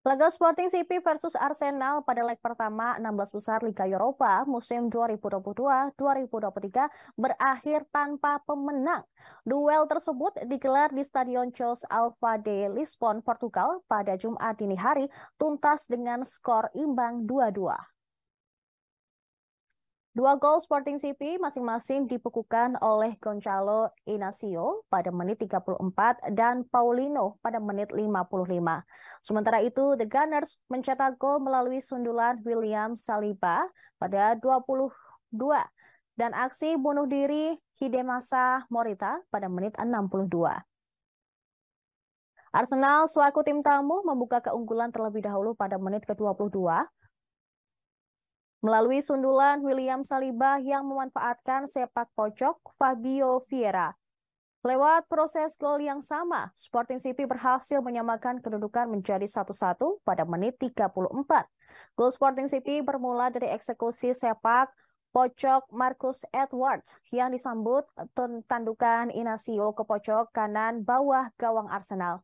Laga Sporting City versus Arsenal pada leg pertama 16 besar Liga Eropa musim 2022-2023 berakhir tanpa pemenang. Duel tersebut digelar di Stadion Jos Alfa de Lisbon, Portugal pada Jumat dini hari tuntas dengan skor imbang 2-2. Dua gol Sporting CP masing-masing dibekukan oleh Gonzalo Inacio pada menit 34 dan Paulino pada menit 55. Sementara itu, The Gunners mencetak gol melalui sundulan William Saliba pada 22 dan aksi bunuh diri Hidemasa Morita pada menit 62. Arsenal selaku tim tamu membuka keunggulan terlebih dahulu pada menit ke-22 Melalui sundulan William Saliba yang memanfaatkan sepak pojok Fabio Vieira. Lewat proses gol yang sama, Sporting City berhasil menyamakan kedudukan menjadi 1-1 pada menit 34. Gol Sporting City bermula dari eksekusi sepak pojok Marcus Edwards yang disambut tandukan Inacio ke pojok kanan bawah gawang Arsenal.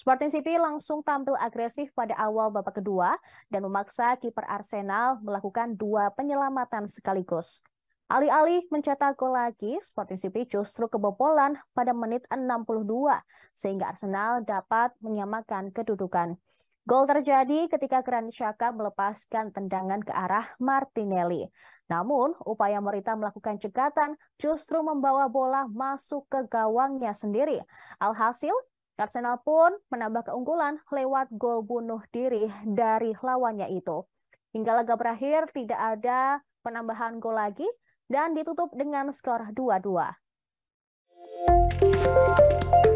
Sporting CP langsung tampil agresif pada awal babak kedua dan memaksa kiper Arsenal melakukan dua penyelamatan sekaligus. Alih-alih mencetak gol lagi, Sporting CP justru kebobolan pada menit 62 sehingga Arsenal dapat menyamakan kedudukan. Gol terjadi ketika Granit Xhaka melepaskan tendangan ke arah Martinelli. Namun, upaya Morita melakukan cegatan justru membawa bola masuk ke gawangnya sendiri. Alhasil, Arsenal pun menambah keunggulan lewat gol bunuh diri dari lawannya itu. Hingga laga berakhir tidak ada penambahan gol lagi dan ditutup dengan skor 2-2.